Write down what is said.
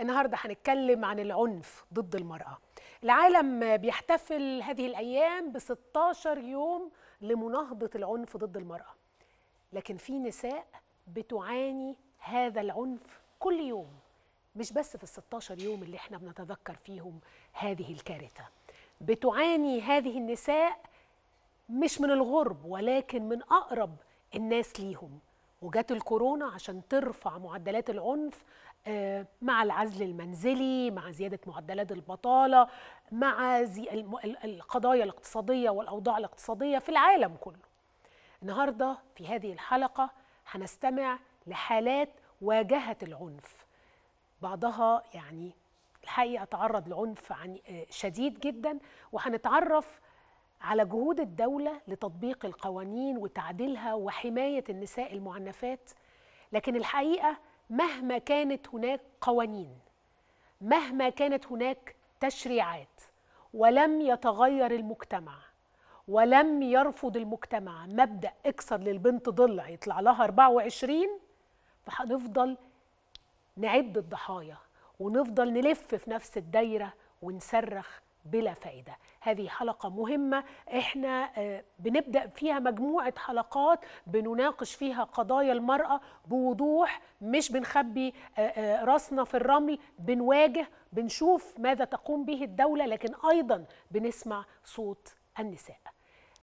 النهارده هنتكلم عن العنف ضد المرأة العالم بيحتفل هذه الأيام ب 16 يوم لمناهضة العنف ضد المرأة لكن في نساء بتعاني هذا العنف كل يوم مش بس في ال 16 يوم اللي احنا بنتذكر فيهم هذه الكارثة بتعاني هذه النساء مش من الغرب ولكن من أقرب الناس ليهم وجات الكورونا عشان ترفع معدلات العنف آه، مع العزل المنزلي مع زيادة معدلات البطالة مع زي القضايا الاقتصادية والأوضاع الاقتصادية في العالم كله النهاردة في هذه الحلقة هنستمع لحالات واجهت العنف بعضها يعني الحقيقة تعرض لعنف آه، شديد جدا وهنتعرف على جهود الدولة لتطبيق القوانين وتعديلها وحماية النساء المعنفات لكن الحقيقة مهما كانت هناك قوانين مهما كانت هناك تشريعات ولم يتغير المجتمع ولم يرفض المجتمع مبدأ اكسر للبنت ضلع يطلع لها 24 فهنفضل نعد الضحايا ونفضل نلف في نفس الدايرة ونصرخ بلا فائده هذه حلقه مهمه احنا آه، بنبدا فيها مجموعه حلقات بنناقش فيها قضايا المراه بوضوح مش بنخبي آه، آه، راسنا في الرمل بنواجه بنشوف ماذا تقوم به الدوله لكن ايضا بنسمع صوت النساء